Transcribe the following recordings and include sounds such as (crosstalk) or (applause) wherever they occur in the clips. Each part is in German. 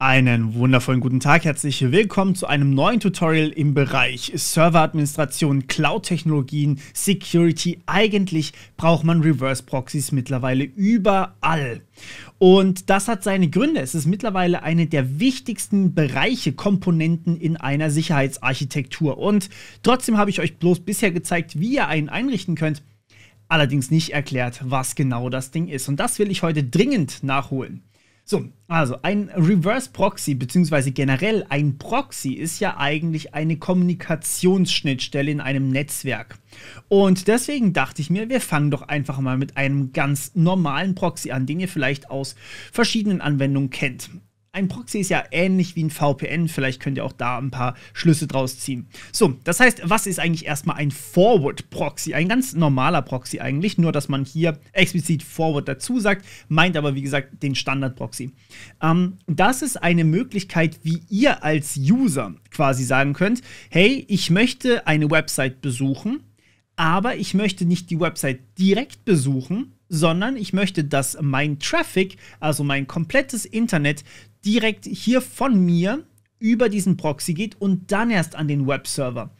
Einen wundervollen guten Tag, herzlich willkommen zu einem neuen Tutorial im Bereich Serveradministration, Cloud-Technologien, Security. Eigentlich braucht man Reverse-Proxys mittlerweile überall. Und das hat seine Gründe. Es ist mittlerweile eine der wichtigsten Bereiche, Komponenten in einer Sicherheitsarchitektur. Und trotzdem habe ich euch bloß bisher gezeigt, wie ihr einen einrichten könnt. Allerdings nicht erklärt, was genau das Ding ist. Und das will ich heute dringend nachholen. So, also ein Reverse Proxy beziehungsweise generell ein Proxy ist ja eigentlich eine Kommunikationsschnittstelle in einem Netzwerk. Und deswegen dachte ich mir, wir fangen doch einfach mal mit einem ganz normalen Proxy an, den ihr vielleicht aus verschiedenen Anwendungen kennt ein Proxy ist ja ähnlich wie ein VPN. Vielleicht könnt ihr auch da ein paar Schlüsse draus ziehen. So, das heißt, was ist eigentlich erstmal ein Forward-Proxy? Ein ganz normaler Proxy eigentlich, nur dass man hier explizit Forward dazu sagt, meint aber wie gesagt den Standard-Proxy. Ähm, das ist eine Möglichkeit, wie ihr als User quasi sagen könnt, hey, ich möchte eine Website besuchen, aber ich möchte nicht die Website direkt besuchen, sondern ich möchte, dass mein Traffic, also mein komplettes Internet, direkt hier von mir über diesen Proxy geht und dann erst an den Webserver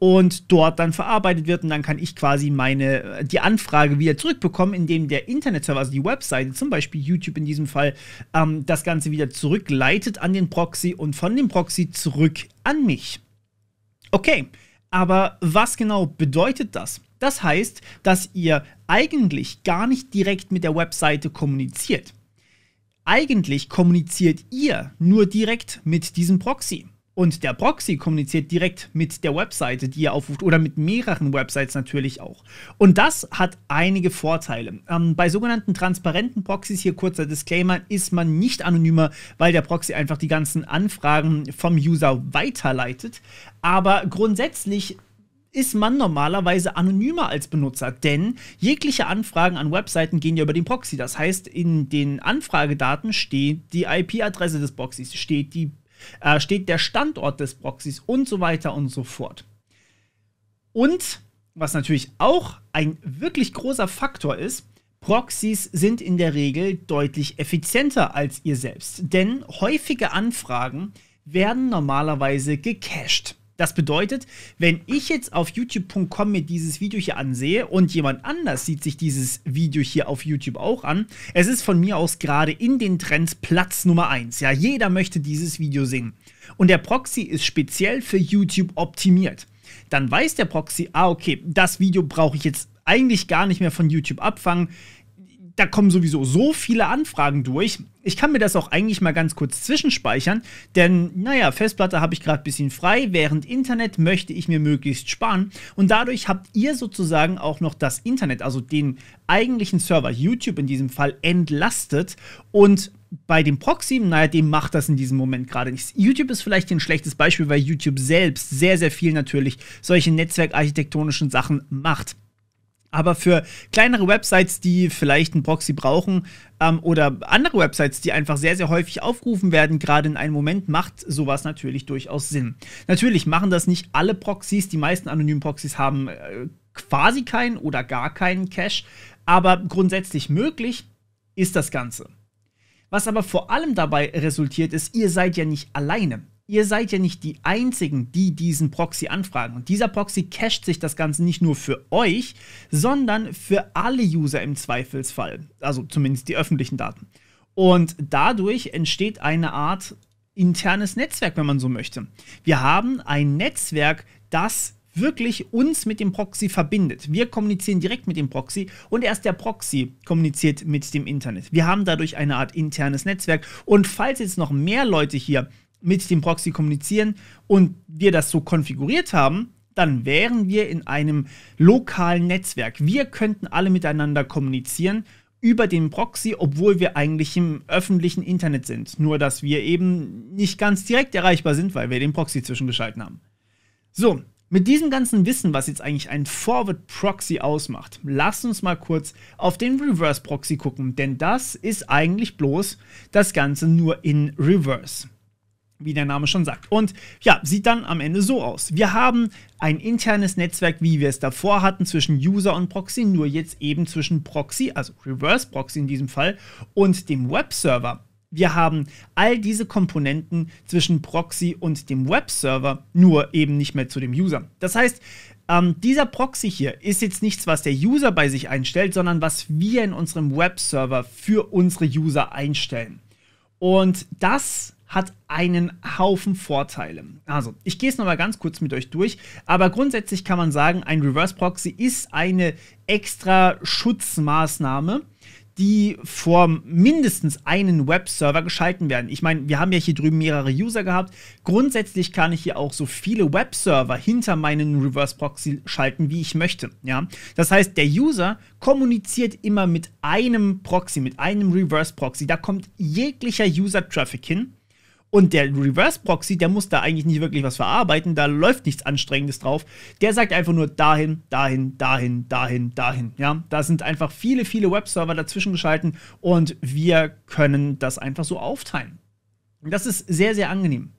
und dort dann verarbeitet wird und dann kann ich quasi meine äh, die Anfrage wieder zurückbekommen, indem der Internetserver, also die Webseite, zum Beispiel YouTube in diesem Fall, ähm, das Ganze wieder zurückleitet an den Proxy und von dem Proxy zurück an mich. Okay, aber was genau bedeutet das? Das heißt, dass ihr eigentlich gar nicht direkt mit der Webseite kommuniziert. Eigentlich kommuniziert ihr nur direkt mit diesem Proxy. Und der Proxy kommuniziert direkt mit der Webseite, die ihr aufruft, oder mit mehreren Websites natürlich auch. Und das hat einige Vorteile. Ähm, bei sogenannten transparenten Proxys, hier kurzer Disclaimer, ist man nicht anonymer, weil der Proxy einfach die ganzen Anfragen vom User weiterleitet. Aber grundsätzlich ist man normalerweise anonymer als Benutzer, denn jegliche Anfragen an Webseiten gehen ja über den Proxy. Das heißt, in den Anfragedaten steht die IP-Adresse des Proxys, steht, die, äh, steht der Standort des Proxys und so weiter und so fort. Und was natürlich auch ein wirklich großer Faktor ist, Proxys sind in der Regel deutlich effizienter als ihr selbst, denn häufige Anfragen werden normalerweise gecached. Das bedeutet, wenn ich jetzt auf youtube.com mir dieses Video hier ansehe und jemand anders sieht sich dieses Video hier auf YouTube auch an, es ist von mir aus gerade in den Trends Platz Nummer 1. Ja, jeder möchte dieses Video sehen. Und der Proxy ist speziell für YouTube optimiert. Dann weiß der Proxy, ah, okay, das Video brauche ich jetzt eigentlich gar nicht mehr von YouTube abfangen da kommen sowieso so viele Anfragen durch. Ich kann mir das auch eigentlich mal ganz kurz zwischenspeichern, denn naja, Festplatte habe ich gerade ein bisschen frei, während Internet möchte ich mir möglichst sparen. Und dadurch habt ihr sozusagen auch noch das Internet, also den eigentlichen Server, YouTube in diesem Fall, entlastet. Und bei dem Proxy, naja, dem macht das in diesem Moment gerade nichts. YouTube ist vielleicht ein schlechtes Beispiel, weil YouTube selbst sehr, sehr viel natürlich solche netzwerkarchitektonischen Sachen macht. Aber für kleinere Websites, die vielleicht einen Proxy brauchen ähm, oder andere Websites, die einfach sehr, sehr häufig aufgerufen werden, gerade in einem Moment, macht sowas natürlich durchaus Sinn. Natürlich machen das nicht alle Proxys. Die meisten anonymen Proxys haben äh, quasi keinen oder gar keinen Cache. Aber grundsätzlich möglich ist das Ganze. Was aber vor allem dabei resultiert ist, ihr seid ja nicht alleine ihr seid ja nicht die Einzigen, die diesen Proxy anfragen. Und dieser Proxy cached sich das Ganze nicht nur für euch, sondern für alle User im Zweifelsfall. Also zumindest die öffentlichen Daten. Und dadurch entsteht eine Art internes Netzwerk, wenn man so möchte. Wir haben ein Netzwerk, das wirklich uns mit dem Proxy verbindet. Wir kommunizieren direkt mit dem Proxy und erst der Proxy kommuniziert mit dem Internet. Wir haben dadurch eine Art internes Netzwerk und falls jetzt noch mehr Leute hier mit dem Proxy kommunizieren und wir das so konfiguriert haben, dann wären wir in einem lokalen Netzwerk. Wir könnten alle miteinander kommunizieren über den Proxy, obwohl wir eigentlich im öffentlichen Internet sind. Nur dass wir eben nicht ganz direkt erreichbar sind, weil wir den Proxy zwischengeschalten haben. So, mit diesem ganzen Wissen, was jetzt eigentlich ein Forward Proxy ausmacht, lasst uns mal kurz auf den Reverse Proxy gucken, denn das ist eigentlich bloß das Ganze nur in Reverse wie der Name schon sagt. Und ja, sieht dann am Ende so aus. Wir haben ein internes Netzwerk, wie wir es davor hatten, zwischen User und Proxy, nur jetzt eben zwischen Proxy, also Reverse Proxy in diesem Fall, und dem Webserver. Wir haben all diese Komponenten zwischen Proxy und dem Webserver, nur eben nicht mehr zu dem User. Das heißt, ähm, dieser Proxy hier ist jetzt nichts, was der User bei sich einstellt, sondern was wir in unserem Webserver für unsere User einstellen. Und das hat einen Haufen Vorteile. Also, ich gehe es nochmal ganz kurz mit euch durch, aber grundsätzlich kann man sagen, ein Reverse Proxy ist eine extra Schutzmaßnahme die vor mindestens einen Webserver geschalten werden. Ich meine, wir haben ja hier drüben mehrere User gehabt. Grundsätzlich kann ich hier auch so viele Webserver hinter meinen Reverse Proxy schalten, wie ich möchte. Ja? Das heißt, der User kommuniziert immer mit einem Proxy, mit einem Reverse Proxy. Da kommt jeglicher User Traffic hin. Und der Reverse Proxy, der muss da eigentlich nicht wirklich was verarbeiten, da läuft nichts Anstrengendes drauf. Der sagt einfach nur dahin, dahin, dahin, dahin, dahin. Ja, da sind einfach viele, viele Webserver dazwischen geschalten und wir können das einfach so aufteilen. Das ist sehr, sehr angenehm.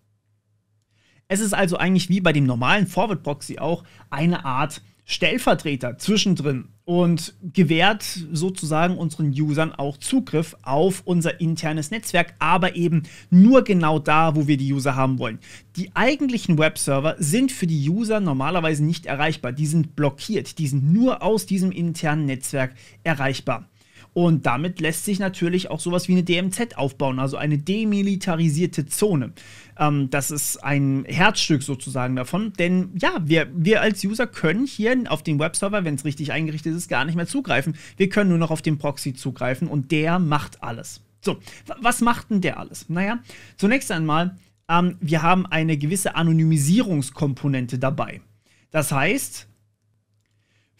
Es ist also eigentlich wie bei dem normalen Forward Proxy auch eine Art Stellvertreter zwischendrin und gewährt sozusagen unseren Usern auch Zugriff auf unser internes Netzwerk, aber eben nur genau da, wo wir die User haben wollen. Die eigentlichen Webserver sind für die User normalerweise nicht erreichbar, die sind blockiert, die sind nur aus diesem internen Netzwerk erreichbar. Und damit lässt sich natürlich auch sowas wie eine DMZ aufbauen, also eine demilitarisierte Zone. Ähm, das ist ein Herzstück sozusagen davon, denn ja, wir, wir als User können hier auf den Webserver, wenn es richtig eingerichtet ist, gar nicht mehr zugreifen. Wir können nur noch auf den Proxy zugreifen und der macht alles. So, was macht denn der alles? Naja, zunächst einmal, ähm, wir haben eine gewisse Anonymisierungskomponente dabei. Das heißt,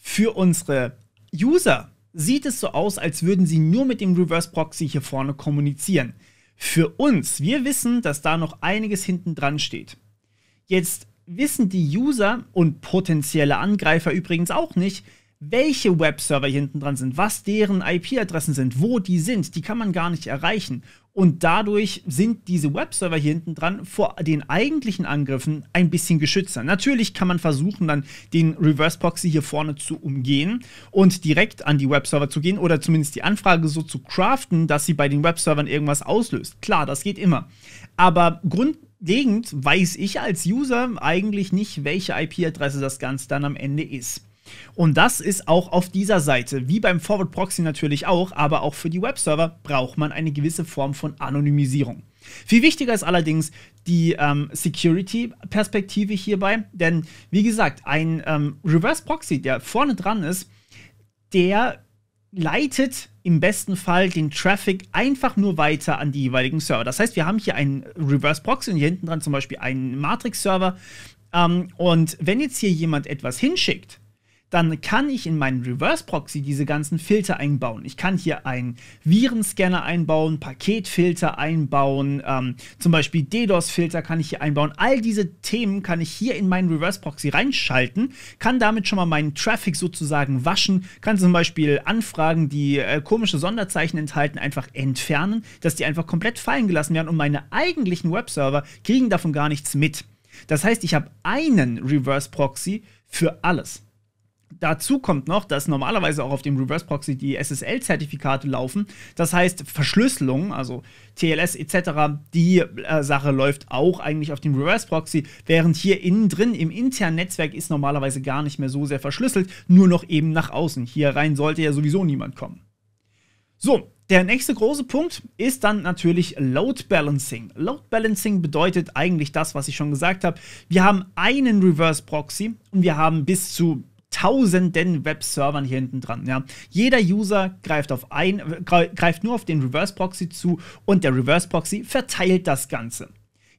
für unsere User sieht es so aus, als würden sie nur mit dem Reverse Proxy hier vorne kommunizieren. Für uns, wir wissen, dass da noch einiges hinten dran steht. Jetzt wissen die User und potenzielle Angreifer übrigens auch nicht, welche Webserver hier hinten dran sind, was deren IP-Adressen sind, wo die sind, die kann man gar nicht erreichen. Und dadurch sind diese Webserver hier hinten dran vor den eigentlichen Angriffen ein bisschen geschützter. Natürlich kann man versuchen, dann den Reverse Proxy hier vorne zu umgehen und direkt an die Webserver zu gehen oder zumindest die Anfrage so zu craften, dass sie bei den Webservern irgendwas auslöst. Klar, das geht immer. Aber grundlegend weiß ich als User eigentlich nicht, welche IP-Adresse das Ganze dann am Ende ist. Und das ist auch auf dieser Seite, wie beim Forward Proxy natürlich auch, aber auch für die Webserver braucht man eine gewisse Form von Anonymisierung. Viel wichtiger ist allerdings die ähm, Security-Perspektive hierbei, denn wie gesagt, ein ähm, Reverse Proxy, der vorne dran ist, der leitet im besten Fall den Traffic einfach nur weiter an die jeweiligen Server. Das heißt, wir haben hier einen Reverse Proxy und hier hinten dran zum Beispiel einen Matrix-Server. Ähm, und wenn jetzt hier jemand etwas hinschickt, dann kann ich in meinen Reverse Proxy diese ganzen Filter einbauen. Ich kann hier einen Virenscanner einbauen, Paketfilter einbauen, ähm, zum Beispiel DDoS-Filter kann ich hier einbauen. All diese Themen kann ich hier in meinen Reverse Proxy reinschalten, kann damit schon mal meinen Traffic sozusagen waschen, kann zum Beispiel Anfragen, die äh, komische Sonderzeichen enthalten, einfach entfernen, dass die einfach komplett fallen gelassen werden und meine eigentlichen Webserver kriegen davon gar nichts mit. Das heißt, ich habe einen Reverse Proxy für alles dazu kommt noch, dass normalerweise auch auf dem Reverse Proxy die SSL-Zertifikate laufen. Das heißt, Verschlüsselung, also TLS etc., die äh, Sache läuft auch eigentlich auf dem Reverse Proxy, während hier innen drin im internen Netzwerk ist normalerweise gar nicht mehr so sehr verschlüsselt, nur noch eben nach außen. Hier rein sollte ja sowieso niemand kommen. So, der nächste große Punkt ist dann natürlich Load Balancing. Load Balancing bedeutet eigentlich das, was ich schon gesagt habe. Wir haben einen Reverse Proxy und wir haben bis zu tausenden Webservern hier hinten dran. Ja. Jeder User greift, auf ein, äh, greift nur auf den Reverse Proxy zu und der Reverse Proxy verteilt das Ganze.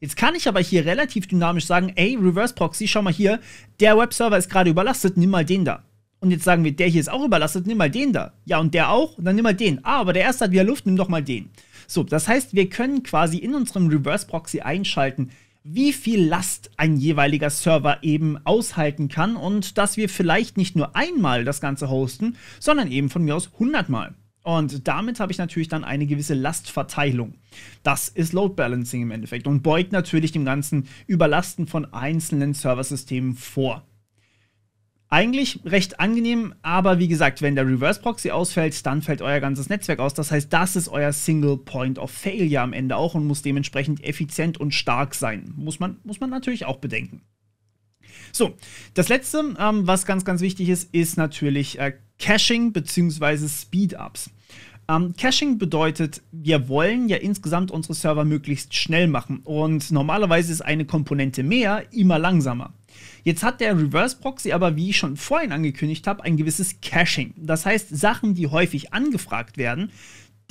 Jetzt kann ich aber hier relativ dynamisch sagen, ey, Reverse Proxy, schau mal hier, der Webserver ist gerade überlastet, nimm mal den da. Und jetzt sagen wir, der hier ist auch überlastet, nimm mal den da. Ja, und der auch, dann nimm mal den. Ah, aber der erste hat wieder Luft, nimm doch mal den. So, das heißt, wir können quasi in unserem Reverse Proxy einschalten, wie viel Last ein jeweiliger Server eben aushalten kann und dass wir vielleicht nicht nur einmal das Ganze hosten, sondern eben von mir aus 100 Mal. Und damit habe ich natürlich dann eine gewisse Lastverteilung. Das ist Load Balancing im Endeffekt und beugt natürlich dem ganzen Überlasten von einzelnen Serversystemen vor eigentlich recht angenehm, aber wie gesagt, wenn der Reverse Proxy ausfällt, dann fällt euer ganzes Netzwerk aus. Das heißt, das ist euer Single Point of Failure am Ende auch und muss dementsprechend effizient und stark sein. Muss man, muss man natürlich auch bedenken. So, das letzte, ähm, was ganz, ganz wichtig ist, ist natürlich äh, Caching bzw. Speedups. Um, ähm, Caching bedeutet, wir wollen ja insgesamt unsere Server möglichst schnell machen und normalerweise ist eine Komponente mehr immer langsamer. Jetzt hat der Reverse Proxy aber, wie ich schon vorhin angekündigt habe, ein gewisses Caching. Das heißt, Sachen, die häufig angefragt werden,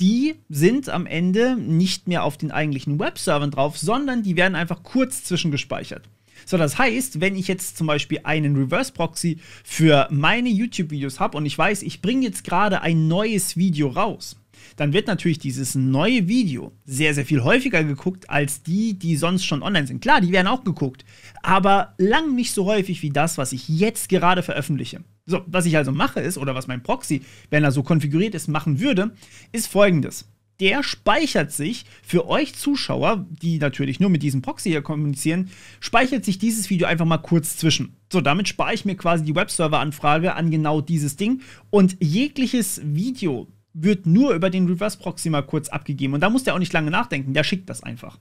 die sind am Ende nicht mehr auf den eigentlichen Webservern drauf, sondern die werden einfach kurz zwischengespeichert. So, das heißt, wenn ich jetzt zum Beispiel einen Reverse Proxy für meine YouTube-Videos habe und ich weiß, ich bringe jetzt gerade ein neues Video raus, dann wird natürlich dieses neue Video sehr, sehr viel häufiger geguckt als die, die sonst schon online sind. Klar, die werden auch geguckt, aber lang nicht so häufig wie das, was ich jetzt gerade veröffentliche. So, was ich also mache ist, oder was mein Proxy, wenn er so konfiguriert ist, machen würde, ist folgendes der speichert sich für euch Zuschauer, die natürlich nur mit diesem Proxy hier kommunizieren, speichert sich dieses Video einfach mal kurz zwischen. So, damit spare ich mir quasi die Webserver-Anfrage an genau dieses Ding und jegliches Video, wird nur über den Reverse Proxima kurz abgegeben. Und da muss der auch nicht lange nachdenken, der schickt das einfach.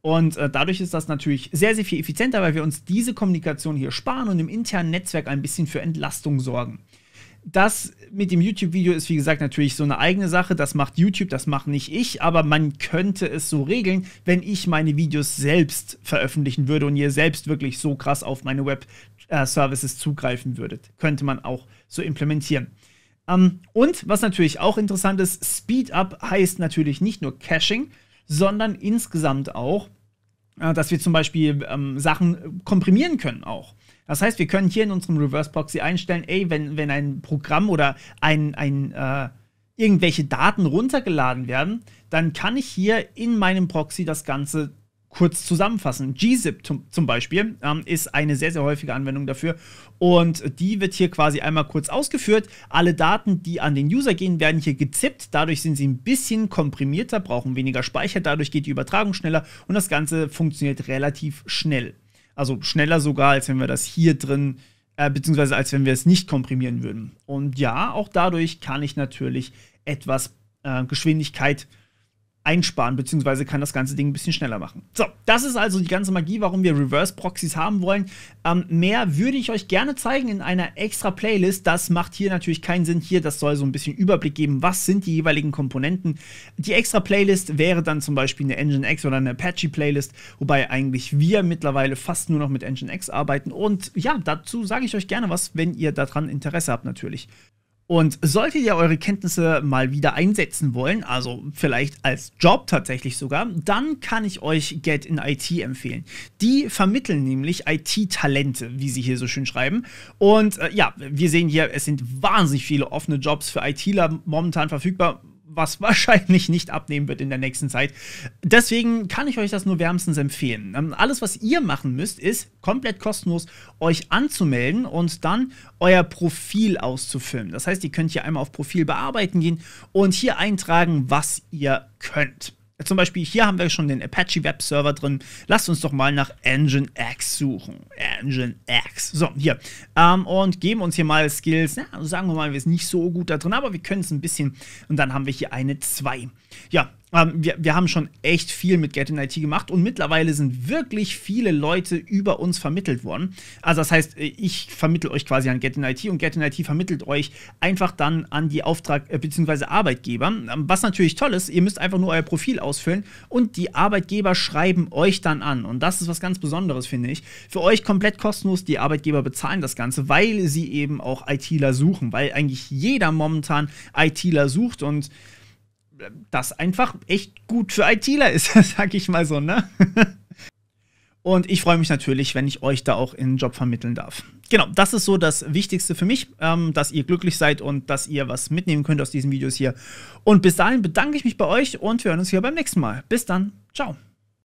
Und äh, dadurch ist das natürlich sehr, sehr viel effizienter, weil wir uns diese Kommunikation hier sparen und im internen Netzwerk ein bisschen für Entlastung sorgen. Das mit dem YouTube-Video ist, wie gesagt, natürlich so eine eigene Sache. Das macht YouTube, das mache nicht ich, aber man könnte es so regeln, wenn ich meine Videos selbst veröffentlichen würde und ihr selbst wirklich so krass auf meine Web-Services äh, zugreifen würdet. Könnte man auch so implementieren. Ähm, und was natürlich auch interessant ist, Speedup heißt natürlich nicht nur Caching, sondern insgesamt auch, äh, dass wir zum Beispiel ähm, Sachen äh, komprimieren können auch. Das heißt, wir können hier in unserem Reverse Proxy einstellen, ey, wenn, wenn ein Programm oder ein, ein äh, irgendwelche Daten runtergeladen werden, dann kann ich hier in meinem Proxy das Ganze kurz zusammenfassen. GZIP zum Beispiel ähm, ist eine sehr, sehr häufige Anwendung dafür und die wird hier quasi einmal kurz ausgeführt. Alle Daten, die an den User gehen, werden hier gezippt. Dadurch sind sie ein bisschen komprimierter, brauchen weniger Speicher, dadurch geht die Übertragung schneller und das Ganze funktioniert relativ schnell. Also schneller sogar, als wenn wir das hier drin äh, beziehungsweise als wenn wir es nicht komprimieren würden. Und ja, auch dadurch kann ich natürlich etwas äh, Geschwindigkeit äh, einsparen, beziehungsweise kann das ganze Ding ein bisschen schneller machen. So, das ist also die ganze Magie, warum wir Reverse-Proxys haben wollen. Ähm, mehr würde ich euch gerne zeigen in einer extra Playlist. Das macht hier natürlich keinen Sinn. Hier, das soll so ein bisschen Überblick geben, was sind die jeweiligen Komponenten. Die extra Playlist wäre dann zum Beispiel eine Nginx oder eine Apache-Playlist, wobei eigentlich wir mittlerweile fast nur noch mit Nginx arbeiten. Und ja, dazu sage ich euch gerne was, wenn ihr daran Interesse habt natürlich. Und solltet ihr eure Kenntnisse mal wieder einsetzen wollen, also vielleicht als Job tatsächlich sogar, dann kann ich euch Get in IT empfehlen. Die vermitteln nämlich IT-Talente, wie sie hier so schön schreiben. Und äh, ja, wir sehen hier, es sind wahnsinnig viele offene Jobs für ITler momentan verfügbar was (laughs) wahrscheinlich nicht abnehmen wird in der nächsten Zeit. Deswegen kann ich euch das nur wärmstens empfehlen. Ähm, alles, was ihr machen müsst, ist komplett kostenlos euch anzumelden und dann euer Profil auszufüllen. Das heißt, ihr könnt hier einmal auf Profil bearbeiten gehen und hier eintragen, was ihr könnt zum Beispiel hier haben wir schon den Apache Web Server drin. Lasst uns doch mal nach Engine X suchen. Engine X. So, hier. Ähm, und geben uns hier mal Skills. Na, also sagen wir mal, wir sind nicht so gut da drin, aber wir können es ein bisschen. Und dann haben wir hier eine 2. Ja, ähm, wir, wir haben schon echt viel mit Get in IT gemacht und mittlerweile sind wirklich viele Leute über uns vermittelt worden. Also das heißt, äh, ich vermittle euch quasi an Get in IT und Get in IT vermittelt euch einfach dann an die Auftrag- äh, bzw. Arbeitgeber. Ähm, was natürlich toll ist, ihr müsst einfach nur euer Profil ausfüllen und die Arbeitgeber schreiben euch dann an. Und das ist was ganz Besonderes, finde ich. Für euch komplett kostenlos, die Arbeitgeber bezahlen das Ganze, weil sie eben auch ITler suchen, weil eigentlich jeder momentan ITler sucht und das einfach echt gut für ITler ist, (laughs) sag ich mal so, ne? (laughs) Und ich freue mich natürlich, wenn ich euch da auch in den Job vermitteln darf. Genau, das ist so das Wichtigste für mich, ähm, dass ihr glücklich seid und dass ihr was mitnehmen könnt aus diesen Videos hier. Und bis dahin bedanke ich mich bei euch und wir hören uns hier beim nächsten Mal. Bis dann, ciao.